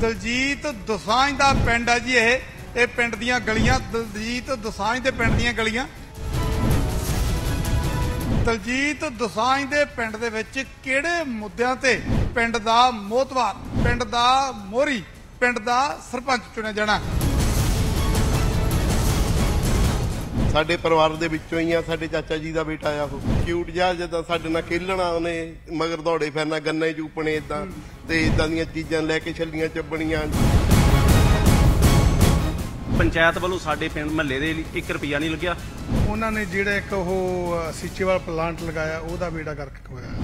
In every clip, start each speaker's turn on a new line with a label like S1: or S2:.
S1: ਦਲਜੀਤ ਦਸਾਂਝ ਦਾ ਪਿੰਡ ਆ ਜੀ ਇਹ ਇਹ ਪਿੰਡ ਦੀਆਂ ਗਲੀਆਂ ਦਲਜੀਤ ਦਸਾਂਝ ਦੇ ਪਿੰਡ ਦੀਆਂ ਗਲੀਆਂ ਦਲਜੀਤ ਦਸਾਂਝ ਦੇ ਪਿੰਡ ਦੇ ਵਿੱਚ ਕਿਹੜੇ ਮੁੱਦਿਆਂ ਤੇ ਪਿੰਡ ਦਾ ਮੋਤਵਾ ਪਿੰਡ ਦਾ ਮੋਰੀ ਪਿੰਡ ਦਾ ਸਰਪੰਚ ਚੁਣਿਆ ਜਾਣਾ
S2: ਸਾਡੇ ਪਰਿਵਾਰ ਦੇ ਵਿੱਚੋਂ ਹੀ ਆ ਸਾਡੇ ਚਾਚਾ ਜੀ ਦਾ ਬੇਟਾ ਆ ਉਹ ਕਿਊਟ ਜਿਹਾ ਜਦੋਂ ਸਾਡੇ ਨਾਲ ਖੇਲਣਾ ਉਹਨੇ ਮਗਰ ਦੌੜੇ ਫੈਨਾ ਗੰਨੇ ਚੂਪਣੇ ਇਦਾਂ ਤੇ ਇਦਾਂ ਦੀਆਂ ਚੀਜ਼ਾਂ ਲੈ ਕੇ ਛੱਲੀਆਂ ਚੱਬਣੀਆਂ
S3: ਪੰਚਾਇਤ ਵੱਲੋਂ ਸਾਡੇ ਪਿੰਡ ਮਹੱਲੇ ਦੇ ਲਈ 1 ਰੁਪਿਆ ਨਹੀਂ ਲੱਗਿਆ
S4: ਉਹਨਾਂ ਨੇ ਜਿਹੜਾ ਇੱਕ ਉਹ ਸੀਚੇਵਾਲ ਪਲਾਂਟ ਲਗਾਇਆ ਉਹਦਾ ਬੇੜਾ ਗਰਕ ਹੋਇਆ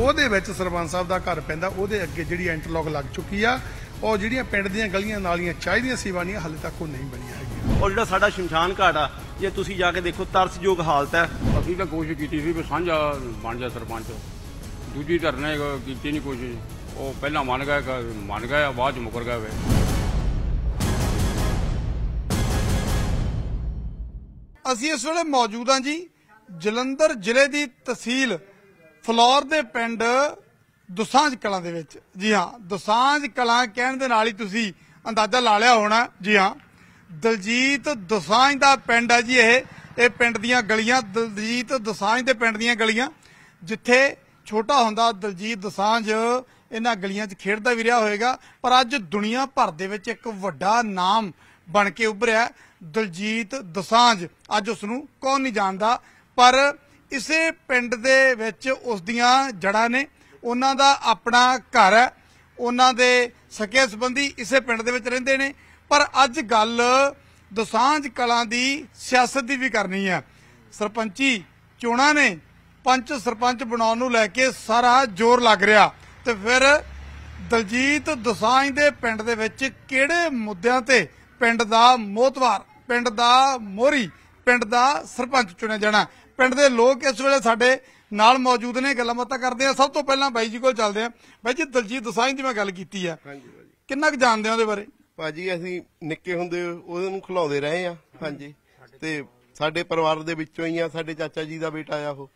S4: ਉਹਦੇ ਵਿੱਚ ਸਰਪੰਚ ਸਾਹਿਬ ਦਾ ਘਰ ਪੈਂਦਾ ਉਹਦੇ ਅੱਗੇ ਜਿਹੜੀ ਐਂਟਰਲੌਕ ਲੱਗ ਚੁੱਕੀ ਆ ਉਹ ਜਿਹੜੀਆਂ ਪਿੰਡ ਦੀਆਂ ਗਲੀਆਂ ਨਾਲੀਆਂ ਚਾਹੀਦੀਆਂ ਸੀ ਬਣੀਆਂ ਹਾਲੇ ਤੱਕ ਉਹ ਨਹੀਂ ਬਣੀਆਂ
S3: ਹੈਗੀਆਂ ਔਰ ਜਿਹੜਾ ਸਾਡਾ ਸ਼ਮਸ਼ਾਨ ਘਾਟ ਆ ਜੇ ਤੁਸੀਂ ਜਾ ਕੇ ਦੇਖੋ ਤਰਸਯੋਗ ਹਾਲਤ ਹੈ ਅਸੀਂ ਤਾਂ ਕੋਸ਼ਿਸ਼ ਕੀਤੀ ਸੀ ਵੀ ਸਾਂਝਾ ਬਣ ਜਾ ਸਰਪੰਚ ਦੂਜੀ ਧਰਨੇ
S5: ਕੀਤੀ ਨਹੀਂ ਕੋਸ਼ਿਸ਼ ਉਹ ਪਹਿਲਾਂ ਮੰਨ ਗਿਆ ਮੰਨ ਗਿਆ ਬਾਅਦ ਚ ਮੁਕਰ ਗਿਆ ਵੇ
S1: ਅਸੀਂ ਇਸ ਵੇਲੇ ਮੌਜੂਦ ਹਾਂ ਜੀ ਜਲੰਧਰ ਜ਼ਿਲ੍ਹੇ ਦੀ ਤਹਿਸੀਲ ਫਲੌਰ ਦੇ ਪਿੰਡ ਦੁਸਾਂਝ ਕਲਾਂ ਦੇ ਵਿੱਚ ਜੀ ਹਾਂ ਦੁਸਾਂਝ ਕਲਾਂ ਕਹਿਣ ਦੇ ਨਾਲ ਹੀ ਤੁਸੀਂ ਅੰਦਾਜ਼ਾ ਲਾ ਲਿਆ ਹੋਣਾ ਜੀ ਹਾਂ ਦਲਜੀਤ ਦੁਸਾਂਝ ਦਾ ਪਿੰਡ ਹੈ ਜੀ ਇਹ ਇਹ ਪਿੰਡ ਦੀਆਂ ਗਲੀਆਂ ਦਲਜੀਤ ਦੁਸਾਂਝ ਦੇ ਪਿੰਡ ਦੀਆਂ ਗਲੀਆਂ ਜਿੱਥੇ ਛੋਟਾ ਹੁੰਦਾ ਦਲਜੀਤ ਦੁਸਾਂਝ ਇਹਨਾਂ ਗਲੀਆਂ 'ਚ ਖੇਡਦਾ ਵੀ ਰਿਹਾ ਹੋਵੇਗਾ ਪਰ ਅੱਜ ਦੁਨੀਆ ਭਰ ਦੇ ਵਿੱਚ ਇੱਕ ਵੱਡਾ ਨਾਮ ਬਣ ਕੇ ਉੱਭਰਿਆ ਦਲਜੀਤ ਦੁਸਾਂਝ ਅੱਜ ਉਸ ਨੂੰ ਕੌਣ ਨਹੀਂ ਜਾਣਦਾ ਪਰ ਇਸੇ ਪਿੰਡ ਦੇ ਵਿੱਚ ਉਸ ਦੀਆਂ ਜੜਾਂ ਨੇ ਉਹਨਾਂ ਦਾ ਆਪਣਾ ਘਰ ਹੈ ਉਹਨਾਂ ਦੇ ਸਕੇ ਸੰਬੰਧੀ ਇਸੇ ਪਿੰਡ ਦੇ ਵਿੱਚ ਰਹਿੰਦੇ ਨੇ ਪਰ ਅੱਜ ਗੱਲ ਦਸਾਂਝ ਕਲਾਂ ਦੀ ਸਿਆਸਤ ਦੀ ਵੀ ਕਰਨੀ ਹੈ ਸਰਪੰਚੀ ਚੋਣਾਂ ਨੇ ਪੰਚ ਸਰਪੰਚ ਬਣਾਉਣ ਨੂੰ ਲੈ ਕੇ ਸਾਰਾ ਜ਼ੋਰ ਲੱਗ ਰਿਹਾ ਤੇ ਫਿਰ ਦਲਜੀਤ ਦਸਾਂਝ ਦੇ ਪਿੰਡ ਦੇ ਵਿੱਚ ਕਿਹੜੇ ਮੁੱਦਿਆਂ ਤੇ ਪਿੰਡ ਦਾ ਮੋਤਵਾਰ ਪਿੰਡ ਦਾ ਮੋਰੀ ਪਿੰਡ ਦਾ ਸਰਪੰਚ ਚੁਣਿਆ ਜਾਣਾ ਪਿੰਡ ਦੇ ਲੋਕ ਇਸ ਵੇਲੇ ਸਾਡੇ ਨਾਲ ਮੌਜੂਦ ਨੇ ਗੱਲਾਂ ਬਾਤਾਂ ਕਰਦੇ ਆ ਸਭ ਤੋਂ ਪਹਿਲਾਂ ਬਾਈ ਜੀ ਕੋਲ
S2: ਚੱਲਦੇ ਆ ਬਾਈ ਜੀ ਦਲਜੀਤ ਦਸਾਂਝ ਦੀ ਮੈਂ ਗੱਲ ਕੀਤੀ ਆ ਹਾਂਜੀ ਕਿੰਨਾ ਕੁ ਜਾਣਦੇ ਆ ਉਹਦੇ ਬਾਰੇ ਭਾਜੀ ਅਸੀਂ ਨਿੱਕੇ ਹੁੰਦੇ ਉਹਨੂੰ ਖਿਲਾਉਂਦੇ ਰਹੇ ਆ ਹਾਂਜੀ ਤੇ ਸਾਡੇ ਪਰਿਵਾਰ ਦੇ ਵਿੱਚੋਂ ਹੀ ਆ ਸਾਡੇ ਚਾਚਾ ਜੀ ਦਾ ਬੇਟਾ ਆ ਉਹ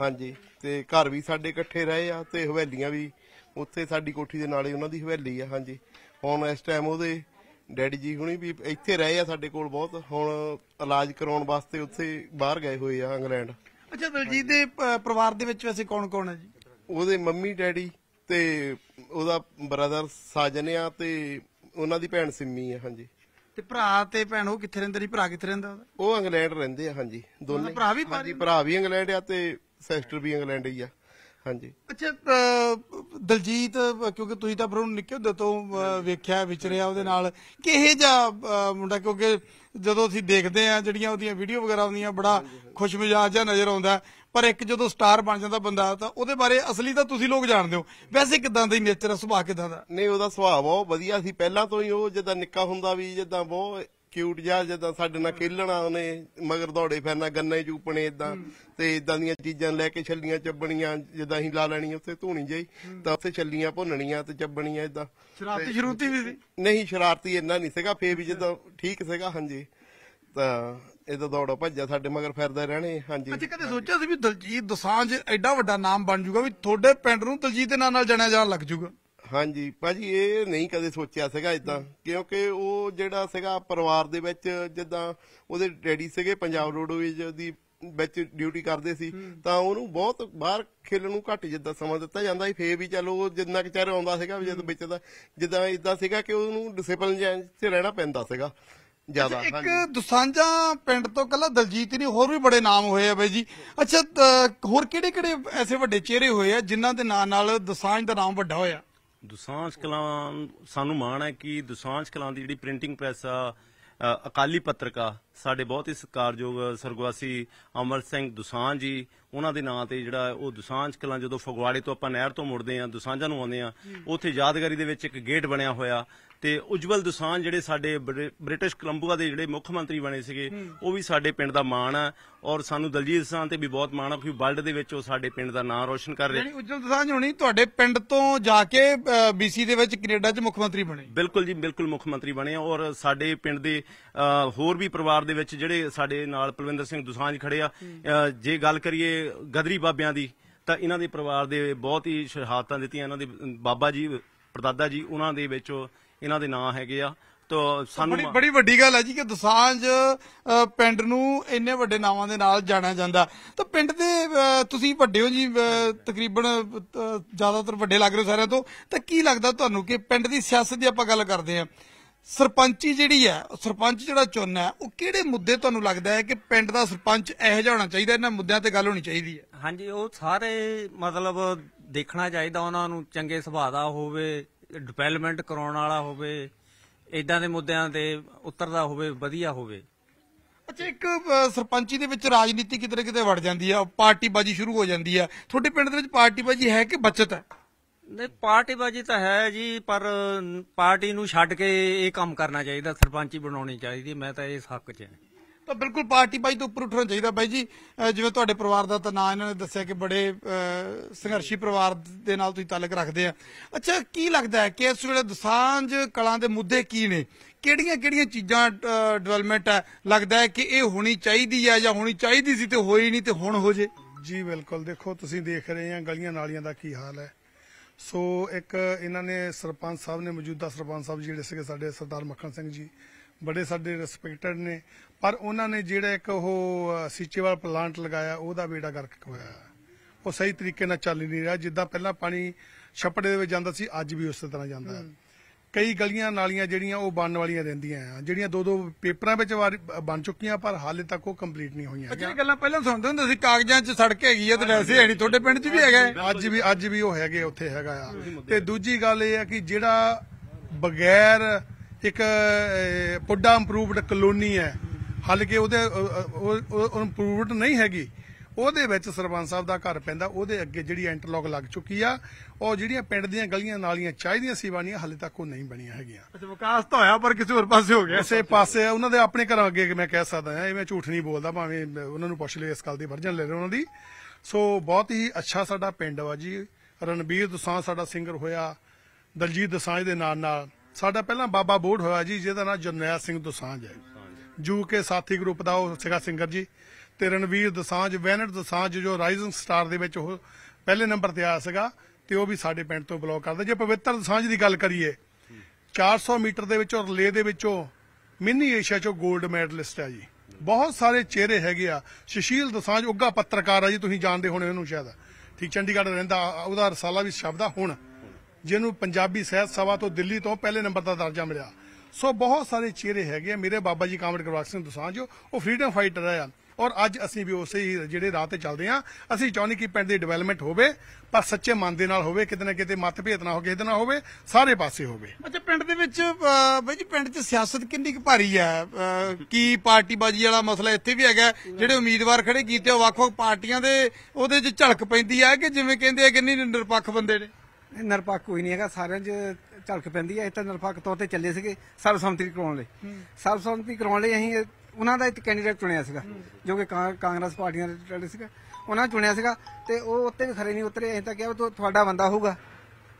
S2: ਹਾਂਜੀ ਤੇ ਘਰ ਵੀ ਸਾਡੇ ਇਕੱਠੇ ਰਹੇ ਆ ਤੇ ਹਵੇਲੀਆਂ ਵੀ ਉੱਥੇ ਸਾਡੀ ਕੋਠੀ ਦੇ ਨਾਲੇ ਉਹਨਾਂ ਦੀ ਹਵੇਲੀ ਆ ਹਾਂਜੀ ਹੁਣ ਇਸ ਟਾਈਮ ਉਹਦੇ ਡੈਡੀ ਜੀ ਹੁਣੀ ਵੀ ਇੱਥੇ ਰਹੇ ਆ ਸਾਡੇ ਕੋਲ ਬਹੁਤ ਹੁਣ ਇਲਾਜ ਕਰਾਉਣ ਵਾਸਤੇ ਉੱਥੇ ਬਾਹਰ ਗਏ ਹੋਏ ਆ ਇੰਗਲੈਂਡ ਅੱਛਾ ਦਲਜੀਤ ਦੇ ਪਰਿਵਾਰ ਦੇ ਵਿੱਚ ਵੈਸੇ ਕੌਣ ਕੌਣ ਹੈ ਜੀ ਉਹਦੇ ਮੰਮੀ ਡੈਡੀ ਤੇ ਉਹਦਾ ਬ੍ਰਦਰ ਸਾਜਨ ਆ ਤੇ ਉਹਨਾਂ ਦੀ ਭੈਣ ਸਿੰਮੀ ਆ ਹਾਂਜੀ ਤੇ ਭਰਾ ਤੇ ਭੈਣ ਉਹ ਕਿੱਥੇ ਰਹਿੰਦੇ ਨੇ ਭਰਾ ਕਿੱਥੇ ਰਹਿੰਦਾ ਉਹ ਇੰਗਲੈਂਡ ਰਹਿੰਦੇ ਆ ਹਾਂਜੀ ਦੋਨੇ ਭਰਾ ਵੀ ਭਰਾ ਵੀ ਇੰਗਲੈਂਡ ਆ ਤੇ ਸਿਸਟਰ ਵੀ ਇੰਗਲੈਂਡ ਹੀ ਆ ਹਾਂਜੀ
S1: ਅੱਛਾ ਦਲਜੀਤ ਕਿਉਂਕਿ ਤੁਸੀਂ ਤਾਂ ਫਿਰ ਉਹਨੂੰ ਨਿੱਕੇ ਹੁੰਦੇ ਤੋਂ ਵੇਖਿਆ ਵਿਚਰਿਆ ਉਹਦੇ ਨਾਲ ਕਿਹੇ ਜਾ ਮੁੰਡਾ ਕਿਉਂਕਿ ਜਦੋਂ ਅਸੀਂ ਦੇਖਦੇ ਆ ਜਿਹੜੀਆਂ ਉਹਦੀਆਂ ਵੀਡੀਓ ਵਗੈਰਾ ਆਉਂਦੀਆਂ ਬੜਾ ਖੁਸ਼ਮਿਜ਼ਾਜ ਜਿਹਾ ਨਜ਼ਰ ਆਉਂਦਾ ਪਰ ਇੱਕ ਜਦੋਂ ਸਟਾਰ ਬਣ ਜਾਂਦਾ ਬੰਦਾ ਤਾਂ ਉਹਦੇ ਬਾਰੇ ਅਸਲੀ ਤਾਂ ਤੁਸੀਂ ਲੋਕ ਜਾਣਦੇ ਹੋ ਵੈਸੇ ਕਿਦਾਂ ਦਾ ਨੇਚਰ ਸੁਭਾਅ ਕਿਦਾਂ ਦਾ
S2: ਨਹੀਂ ਉਹਦਾ ਸੁਭਾਅ ਬਹੁਤ ਵਧੀਆ ਸੀ ਪਹਿਲਾਂ ਤੋਂ ਹੀ ਉਹ ਜਿੱਦਾਂ ਨਿੱਕਾ ਹੁੰਦਾ ਵੀ ਜਿੱਦਾਂ ਬਹੁਤ ਕਿਊਟ ਜਿਹਾ ਜਦਾਂ ਸਾਡੇ ਨਾਲ ਖੇਲਣਾ ਉਹਨੇ ਮਗਰ ਦੌੜੇ ਫੈਨਾ ਗੰਨੇ ਚੂਪਣੇ ਇਦਾਂ ਤੇ ਇਦਾਂ ਦੀਆਂ ਚੀਜ਼ਾਂ ਲੈ ਕੇ ਛੱਲੀਆਂ ਚੱਬਣੀਆਂ ਜਦਾਂ ਹੀ ਲਾ ਲੈਣੀ ਉੱਥੇ ਧੂਣੀ ਜਾਈ ਤਾਂ ਉੱਥੇ ਛੱਲੀਆਂ ਭੁੰਨਣੀਆਂ ਤੇ ਚੱਬਣੀਆਂ ਇਦਾਂ ਸ਼ਰਾਰਤੀ ਸ਼ਰੂਤੀ ਵੀ ਸੀ ਨਹੀਂ ਸ਼ਰਾਰਤੀ ਇੰਨਾ ਨਹੀਂ ਸੀਗਾ ਫੇਰ ਵੀ ਜਦੋਂ ਠੀਕ ਸੀਗਾ ਹਾਂਜੀ ਤਾਂ ਇਹਦਾ ਦੌੜਾ ਭੱਜਾ ਸਾਡੇ ਮਗਰ ਫਿਰਦਾ ਰਹਿਣੇ ਹਾਂਜੀ ਅੱਜ
S1: ਕਦੇ ਸੋਚਿਆ ਸੀ ਵੀ ਦਲਜੀਤ ਦਸਾਂਜ ਐਡਾ ਵੱਡਾ ਨਾਮ ਬਣ ਜਾਊਗਾ ਵੀ ਤੁਹਾਡੇ ਪਿੰਡ ਨੂੰ ਦਲਜੀਤ ਦੇ ਨਾਮ ਨਾਲ ਜਾਣਿਆ ਜਾਣ ਲੱਗ ਜਾਊਗਾ
S2: ਹਾਂਜੀ ਭਾਜੀ ਇਹ ਨਹੀਂ ਕਦੇ ਸੋਚਿਆ ਸੀਗਾ ਇਦਾਂ ਕਿਉਂਕਿ ਉਹ ਜਿਹੜਾ ਸੀਗਾ ਪਰਿਵਾਰ ਦੇ ਵਿੱਚ ਜਿੱਦਾਂ ਉਹਦੇ ਡੈਡੀ ਸੀਗੇ ਪੰਜਾਬ ਰੋਡਵੇਜ ਦੀ ਵਿੱਚ ਡਿਊਟੀ ਕਰਦੇ ਸੀ ਤਾਂ ਉਹਨੂੰ ਬਹੁਤ ਬਾਹਰ ਖੇਲਣ ਨੂੰ ਘੱਟ ਜਿੱਦਾਂ ਸਮਾਂ ਦਿੱਤਾ ਜਾਂਦਾ ਸੀ ਫੇਰ ਵੀ ਚਲੋ ਉਹ ਜਿੰਨਾ ਕਿ ਚਿਰ ਆਉਂਦਾ ਸੀਗਾ ਜਦ ਵਿੱਚ ਦਾ ਜਿੱਦਾਂ ਇਦਾਂ ਸੀਗਾ ਕਿ ਉਹਨੂੰ ਡਿਸਪਲਿਨ 'ਚ ਰਹਿਣਾ ਪੈਂਦਾ ਸੀਗਾ ਜਿਆਦਾ ਇੱਕ ਦਸਾਂਜਾ ਪਿੰਡ ਤੋਂ ਕੱਲਾ ਦਲਜੀਤ ਨਹੀਂ ਹੋਰ ਵੀ
S1: ਬੜੇ ਨਾਮ ਹੋਏ ਆ ਬਈ ਜੀ ਅੱਛਾ ਹੋਰ ਕਿਹੜੇ ਕਿਹੜੇ ਐਸੇ ਵੱਡੇ ਚਿਹਰੇ ਹੋਏ ਆ ਜਿਨ੍ਹਾਂ ਦੇ ਨਾਂ ਨਾਲ ਦੁਸਾਂਝ ਦਾ ਨਾਮ ਵੱਡਾ ਹੋਇਆ
S3: ਦੁਸਾਂਝ ਕਲਾਂ ਸਾਨੂੰ ਮਾਣ ਹੈ ਕਿ ਦੁਸਾਂਝ ਕਲਾਂ ਦੀ ਜਿਹੜੀ ਪ੍ਰਿੰਟਿੰਗ ਪ੍ਰੈਸ ਆ ਅਕਾਲੀ ਪੱਤਰਕਾ ਸਾਡੇ ਬਹੁਤ ਹੀ ਸਤਿਕਾਰਯੋਗ ਸਰਗਵਾਸੀ ਅਮਰ ਸਿੰਘ ਦੁਸਾਂਝ ਜੀ ਉਹਨਾਂ ਦੇ ਨਾਂ ਤੇ ਜਿਹੜਾ ਉਹ ਦੁਸਾਂਝ ਕਲਾਂ ਜਦੋਂ ਫਗਵਾੜੇ ਤੋਂ ਆਪਾਂ ਨਹਿਰ ਤੋਂ ਮੁੜਦੇ ਆਂ ਦੁਸਾਂਝਾਂ ਨੂੰ ਆਉਂਦੇ ਆਂ ਉੱਥੇ ਯਾਦਗਾਰੀ ਦੇ ਵਿੱਚ ਇੱਕ ਗੇਟ ਬਣਿਆ ਹੋਇਆ ਤੇ ਉਜਵਲ ਦੁਸਾਂਝ ਜਿਹੜੇ ਸਾਡੇ ਬ੍ਰਿਟਿਸ਼ ਕਲੰਬੂਆ ਦੇ ਜਿਹੜੇ ਮੁੱਖ ਮੰਤਰੀ ਬਣੇ ਸੀਗੇ ਉਹ ਵੀ ਸਾਡੇ ਪਿੰਡ ਦਾ ਮਾਣ ਆ ਔਰ ਸਾਨੂੰ ਦਲਜੀਤ ਸਾਹ ਤੇ ਵੀ ਬਹੁਤ ਮਾਣ ਆ ਕਿ ਵਰਲਡ ਦੇ ਵਿੱਚ ਉਹ ਸਾਡੇ ਪਿੰਡ ਦਾ ਨਾਂ ਰੋਸ਼ਨ ਕਰ ਰਹੇ ਨੇ
S1: ਉਜਵਲ ਦੁਸਾਂਝ ਹੋਣੀ ਤੁਹਾਡੇ ਪਿੰਡ
S3: ਤੋਂ ਜਾ ਕੇ ਬੀਸੀ ਦੇ ਵਿੱਚ ਕੈਨੇਡਾ 'ਚ ਮੁੱਖ ਮੰਤਰੀ ਬਣੇ ਬਿਲਕੁਲ ਜੀ ਬਿਲਕੁਲ ਮੁੱਖ ਮੰਤਰੀ ਬਣੇ ਔਰ ਸਾਡੇ ਪਿੰਡ ਦੇ ਹੋਰ ਵੀ ਪਰਿਵਾਰ ਦੇ ਵਿੱਚ ਜਿਹੜੇ ਸਾਡੇ ਨਾਲ ਪਲਵਿੰਦਰ ਸਿੰਘ ਦੁਸਾਂਝ ਖੜੇ ਆ ਜੇ ਗੱਲ ਕਰੀਏ ਗਦਰੀ ਬਾਬਿਆਂ ਦੀ ਤਾਂ ਇਹਨਾਂ ਦੇ ਪਰਿਵਾਰ ਦੇ ਬਹੁਤ ਹੀ ਸ਼ਹਾਦਤਾਂ ਦਿੱਤੀਆਂ ਇਹਨਾਂ ਦੇ ਬਾਬਾ ਜੀ ਪਰਦਾਦਾ ਜੀ ਉਹਨਾਂ ਦੇ ਵਿੱਚ ਇਹਨਾਂ ਦੇ ਨਾਂ ਹੈਗੇ ਆ ਤੋ ਸਾਨੂੰ ਬੜੀ ਵੱਡੀ ਗੱਲ ਹੈ
S1: ਜੀ ਕਿ ਦਸਾਂਜ ਪਿੰਡ ਨੂੰ ਇੰਨੇ ਵੱਡੇ ਨਾਵਾਂ ਦੇ ਨਾਲ ਜਾਣਿਆ ਜਾਂਦਾ ਤਾਂ ਪਿੰਡ ਦੇ ਤੁਸੀਂ ਵੱਡੇ ਹੋ ਜੀ ਤਕਰੀਬਨ ਜ਼ਿਆਦਾਤਰ ਵੱਡੇ ਲੱਗ ਰਹੇ ਸਾਰਿਆਂ ਤੋਂ ਤਾਂ ਕੀ ਲੱਗਦਾ ਤੁਹਾਨੂੰ ਕਿ ਪਿੰਡ ਦੀ ਸਿਆਸਤ ਦੀ ਆਪਾਂ ਗੱਲ ਕਰਦੇ ਆਂ ਸਰਪੰਚੀ ਜਿਹੜੀ ਹੈ ਸਰਪੰਚ ਜਿਹੜਾ ਚੁਣਨਾ ਹੈ ਉਹ ਕਿਹੜੇ ਮੁੱਦੇ ਤੁਹਾਨੂੰ ਲੱਗਦਾ ਹੈ ਕਿ ਪਿੰਡ ਦਾ ਸਰਪੰਚ ਇਹੋ ਜਿਹਾ ਹੋਣਾ
S3: ਚਾਹੀਦਾ ਇਹਨਾਂ ਮੁੱਦਿਆਂ ਤੇ ਗੱਲ ਹੋਣੀ ਚਾਹੀਦੀ ਹੈ ਹਾਂਜੀ ਉਹ ਸਾਰੇ ਮਤਲਬ ਦੇਖਣਾ ਚਾਹੀਦਾ ਉਹਨਾਂ ਨੂੰ ਚੰਗੇ ਸੁਭਾਅ ਦਾ ਹੋਵੇ ਡਿਵੈਲਪਮੈਂਟ ਕਰਾਉਣ ਵਾਲਾ ਹੋਵੇ ਇਦਾਂ ਦੇ ਮੁੱਦਿਆਂ ਤੇ ਉਤਰਦਾ ਹੋਵੇ ਵਧੀਆ ਹੋਵੇ
S1: ਅੱਛਾ ਇੱਕ ਸਰਪੰਚੀ ਦੇ ਵਿੱਚ ਰਾਜਨੀਤੀ ਕਿਤੇ ਕਿਤੇ ਵੜ ਜਾਂਦੀ ਆ ਪਾਰਟੀ ਬਾਜੀ ਸ਼ੁਰੂ ਹੋ ਜਾਂਦੀ ਆ ਤੁਹਾਡੇ ਪਿੰਡ ਦੇ ਵਿੱਚ ਪਾਰਟੀ ਬਾਜੀ ਹੈ ਕਿ ਬਚਤ ਹੈ
S3: ਨੇ ਪਾਰਟੀਬਾਜੀ ਤਾਂ ਹੈ ਜੀ ਪਰ ਪਾਰਟੀ ਨੂੰ ਛੱਡ ਕੇ ਇਹ ਕੰਮ ਕਰਨਾ ਚਾਹੀਦਾ ਸਰਪੰਚੀ ਬਣਾਉਣੀ ਚਾਹੀਦੀ ਮੈਂ ਤਾਂ ਇਸ ਹੱਕ 'ਚ ਹਾਂ
S1: ਤਾਂ ਬਿਲਕੁਲ ਪਾਰਟੀ ਬਾਈ ਤੋਂ ਉੱਪਰ ਉੱਠਣਾ ਚਾਹੀਦਾ ਬਾਈ ਜੀ ਜਿਵੇਂ ਤੁਹਾਡੇ ਪਰਿਵਾਰ ਦਾ ਤਾਂ ਨਾਂ ਇਹਨਾਂ ਨੇ ਦੱਸਿਆ ਕਿ ਬੜੇ ਸੰਘਰਸ਼ੀ ਪਰਿਵਾਰ ਦੇ ਨਾਲ ਤੁਸੀਂ ਤਾਲੁਕ ਰੱਖਦੇ ਆ ਅੱਛਾ ਕੀ ਲੱਗਦਾ ਹੈ ਕਿ ਇਸ ਵੇਲੇ ਦਸਾਂਜ ਕਲਾਂ ਦੇ ਮੁੱਦੇ ਕੀ ਨੇ ਕਿਹੜੀਆਂ ਕਿਹੜੀਆਂ ਚੀਜ਼ਾਂ ਡਿਵੈਲਪਮੈਂਟ ਹੈ ਲੱਗਦਾ ਹੈ ਕਿ ਇਹ ਹੋਣੀ ਚਾਹੀਦੀ ਹੈ ਜਾਂ ਹੋਣੀ ਚਾਹੀਦੀ ਸੀ ਤੇ
S4: ਹੋਈ ਨਹੀਂ ਤੇ ਹੁਣ ਹੋ ਜੇ ਜੀ ਬਿਲਕੁਲ ਦੇਖੋ ਤੁਸੀਂ ਦੇਖ ਰਹੇ ਆ ਗਲੀਆਂ ਨਾਲੀਆਂ ਦਾ ਕੀ ਹਾਲ ਹੈ ਸੋ ਇੱਕ ਇਹਨਾਂ ਨੇ ਸਰਪੰਚ ਸਾਹਿਬ ਨੇ ਮੌਜੂਦਾ ਸਰਪੰਚ ਸਾਹਿਬ ਜਿਹੜੇ ਸੀਗੇ ਸਾਡੇ ਸਰਦਾਰ ਮੱਖਣ ਸਿੰਘ ਜੀ ਬੜੇ ਸਾਡੇ ਰਿਸਪੈਕਟਡ ਨੇ ਪਰ ਉਹਨਾਂ ਨੇ ਜਿਹੜਾ ਇੱਕ ਉਹ ਸਿੱਚੇਵਾਲ ਪਲਾਂਟ ਲਗਾਇਆ ਉਹਦਾ ਬੇੜਾ ਗਰਕ ਹੋਇਆ ਉਹ ਸਹੀ ਤਰੀਕੇ ਨਾਲ ਚੱਲ ਨਹੀਂ ਰਿਹਾ ਜਿੱਦਾਂ ਪਹਿਲਾਂ ਪਾਣੀ ਛੱਪੜੇ ਦੇ ਵਿੱਚ ਜਾਂਦਾ ਸੀ ਅੱਜ ਵੀ ਉਸੇ ਤਰ੍ਹਾਂ ਜਾਂਦਾ ਹੈ ਕਈ ਗਲੀਆਂ ਨਾਲੀਆਂ ਜਿਹੜੀਆਂ ਉਹ ਬਣਨ ਵਾਲੀਆਂ ਰਹਿੰਦੀਆਂ ਆ ਜਿਹੜੀਆਂ ਦੋ ਦੋ ਪੇਪਰਾਂ ਵਿੱਚ ਬਣ ਚੁੱਕੀਆਂ ਪਰ ਹਾਲੇ ਤੱਕ ਉਹ ਕੰਪਲੀਟ ਨਹੀਂ ਹੋਈਆਂ
S1: ਅੱਛਾ ਗੱਲਾਂ ਪਹਿਲਾਂ ਸੁਣਦੇ ਹੁੰਦੇ ਸੀ ਕਾਗਜ਼ਾਂ 'ਚ ਸੜਕ ਹੈਗੀ ਆ ਤੇ ਵੈਸੇ ਹੈ ਨਹੀਂ ਤੁਹਾਡੇ ਪਿੰਡ 'ਚ ਵੀ ਹੈਗਾ ਅੱਜ ਵੀ
S4: ਅੱਜ ਵੀ ਉਹ ਹੈਗੇ ਉੱਥੇ ਹੈਗਾ ਆ ਤੇ ਦੂਜੀ ਗੱਲ ਇਹ ਆ ਕਿ ਜਿਹੜਾ ਬਗੈਰ ਇੱਕ ਪੁੱਡਾ ਇੰਪਰੂਵਡ ਕਲੋਨੀ ਹੈ ਹਾਲਕੇ ਉਹਦੇ ਉਹ ਇੰਪਰੂਵਡ ਨਹੀਂ ਹੈਗੀ ਉਹਦੇ ਵਿੱਚ ਸਰਪੰਚ ਸਾਹਿਬ ਦਾ ਘਰ ਪੈਂਦਾ ਉਹਦੇ ਅੱਗੇ ਜਿਹੜੀ ਇੰਟਰਲੌਕ ਲੱਗ ਚੁੱਕੀ ਆ ਉਹ ਜਿਹੜੀਆਂ ਪਿੰਡ ਦੀਆਂ ਗਲੀਆਂ ਨਾਲੀਆਂ ਚਾਹੀਦੀਆਂ ਸੀ ਬਣੀਆਂ ਹਾਲੇ ਤੱਕ ਉਹ ਨਹੀਂ ਬਣੀਆਂ ਹੈਗੀਆਂ ਅੱਛਾ ਵਿਕਾਸ ਤਾਂ ਹੋਇਆ ਪਰ ਕਿਸੇ ਹੋਰ ਪਾਸੇ ਹੋ ਗਿਆ ਇਸੇ ਪਾਸੇ ਉਹਨਾਂ ਦੇ ਆਪਣੇ ਘਰਾਂ ਅੱਗੇ ਮੈਂ ਕਹਿ ਸਕਦਾ ਹਾਂ ਐਵੇਂ ਝੂਠ ਨਹੀਂ ਬੋਲਦਾ ਭਾਵੇਂ ਉਹਨਾਂ ਨੂੰ ਪੁੱਛ ਲਿਓ ਇਸ ਗੱਲ ਦੀ ਵਰਜਨ ਲੈ ਲਓ ਉਹਨਾਂ ਦੀ ਸੋ ਬਹੁਤ ਹੀ ਅੱਛਾ ਸਾਡਾ ਪਿੰਡ ਵਾ ਜੀ ਰਣਬੀਰ ਦਸਾਂ ਸਾਡਾ ਸਿੰਗਰ ਹੋਇਆ ਦਲਜੀਤ ਦਸਾਂ ਦੇ ਨਾਲ ਨਾਲ ਸਾਡਾ ਪਹਿਲਾਂ ਬਾਬਾ ਬੋੜ ਹੋਇਆ ਜੀ ਜਿਹਦਾ ਨਾਮ ਜਰਨੈਲ ਸਿੰਘ ਦਸਾਂ ਹੈ ਜੂ ਕੇ ਸਾਥੀ ਗਰੁੱਪ ਦਾ ਉਹ ਸਿਗਾ ਸਿੰਗਰ ਜੀ ਤੇ ਰਣਵੀਰ ਦਸਾਂਜ ਵੈਨਟ ਦਸਾਂਜ ਜੋ ਰਾਈਜ਼ਿੰਗ ਸਟਾਰ ਦੇ ਵਿੱਚ ਉਹ ਪਹਿਲੇ ਨੰਬਰ ਤੇ ਆਇਆ ਸੀਗਾ ਤੇ ਉਹ ਵੀ ਸਾਡੇ ਪਿੰਡ ਤੋਂ ਬਲੌਕ ਕਰਦਾ ਜੇ ਪਵਿੱਤਰ ਦਸਾਂਜ ਦੀ ਗੱਲ ਕਰੀਏ 400 ਮੀਟਰ ਦੇ ਵਿੱਚ ਔਰ ਦੇ ਵਿੱਚੋਂ ਮਿੰਨੀ ਏਸ਼ੀਆ ਚੋਂ 골ਡ ਮੈਡਲਿਸਟ ਆ ਜੀ ਬਹੁਤ ਸਾਰੇ ਚਿਹਰੇ ਹੈਗੇ ਆ ਸ਼ਸ਼ੀਲ ਦਸਾਂਜ ਉੱਗਾ ਪੱਤਰਕਾਰ ਆ ਜੀ ਤੁਸੀਂ ਜਾਣਦੇ ਹੋਣੇ ਉਹਨੂੰ ਸ਼ਾਇਦ ਠੀਕ ਚੰਡੀਗੜ੍ਹ ਰਹਿੰਦਾ ਉਹਦਾ ਰਸਾਲਾ ਵੀ ਸ਼ਬਦਾ ਹੁਣ ਜਿਹਨੂੰ ਪੰਜਾਬੀ ਸਹਿਤ ਸਭਾ ਤੋਂ ਦਿੱਲੀ ਤੋਂ ਪਹਿਲੇ ਨੰਬਰ ਦਾ ਦਰਜਾ ਮਿਲਿਆ ਸੋ ਬਹੁਤ ਸਾਰੇ ਚਿਹਰੇ ਹੈਗੇ ਆ ਮੇਰੇ ਬਾਬਾ ਜੀ ਕਾਮਰੇਡ ਗੁਰਵਾਕ ਸਿੰਘ ਦਸਾਂਜ ਉਹ ਫਰੀडम ਫਾਈਟਰ ਆ ਔਰ ਅੱਜ ਅਸੀਂ ਵੀ ਉਸੇ ਹੀ ਜਿਹੜੇ ਰਾਹ ਤੇ ਚੱਲਦੇ ਆ ਅਸੀਂ ਚਾਹੁੰਦੇ ਕਿ ਪਿੰਡ ਦੀ ਡਿਵੈਲਪਮੈਂਟ ਹੋਵੇ ਪਰ ਸੱਚੇ ਮਨ ਦੇ ਨਾਲ ਹੋਵੇ ਕਿਤੇ ਨਾ ਕਿਤੇ ਮਤਭੇਦ ਨਾ ਹੋ ਕਿਸੇ ਨਾਲ ਹੋਵੇ ਸਾਰੇ ਪਾਸੇ ਹੋਵੇ
S1: ਅੱਛਾ ਪਿੰਡ ਦੇ ਵਿੱਚ ਬਈ ਜੀ ਪਿੰਡ 'ਚ ਸਿਆਸਤ ਕਿੰਨੀ ਕੁ ਭਾਰੀ ਹੈ ਕੀ ਪਾਰਟੀ ਬਾਜੀ ਵਾਲਾ ਮਸਲਾ ਇੱਥੇ ਵੀ ਹੈਗਾ ਜਿਹੜੇ ਉਮੀਦਵਾਰ ਖੜੇ ਕੀਤੇ ਉਹ ਵੱਖ-ਵੱਖ ਪਾਰਟੀਆਂ ਦੇ ਉਹਦੇ 'ਚ ਝਲਕ ਪੈਂਦੀ ਹੈ ਕਿ ਜਿਵੇਂ ਕਹਿੰਦੇ ਆ ਕਿੰਨੀ ਨਿਰਪੱਖ ਬੰਦੇ ਨੇ ਨਿਰਪੱਖ ਕੋਈ ਨਹੀਂ ਹੈਗਾ ਸਾਰਿਆਂ 'ਚ ਝਲਕ ਪੈਂਦੀ ਹੈ ਇਹ ਤਾਂ ਨਿਰਪੱਖ ਤੌਰ ਤੇ ਚੱਲੇ ਸੀਗੇ ਸਰਬਸੰਮਤੀ ਕਰਾਉਣ ਲਈ ਸਰਬਸੰਮਤੀ ਕਰਾਉਣ ਲਈ ਅਸੀਂ ਉਹਨਾਂ ਦਾ ਇੱਕ ਕੈਂਡੀਡੇਟ ਚੁਣਿਆ ਸੀਗਾ ਜੋ ਕਿ ਕਾਂਗਰਸ ਪਾਰਟੀ ਦੇ ਰਿਲੇਟਡ ਸੀਗਾ ਉਹਨਾਂ ਚੁਣਿਆ ਸੀਗਾ ਤੇ ਉਹ ਉੱਤੇ ਵੀ ਖਰੇ ਨਹੀਂ ਉਤਰੇ ਅਸੀਂ ਤਾਂ ਕਿਹਾ ਤੁਹਾਡਾ ਬੰਦਾ ਹੋਊਗਾ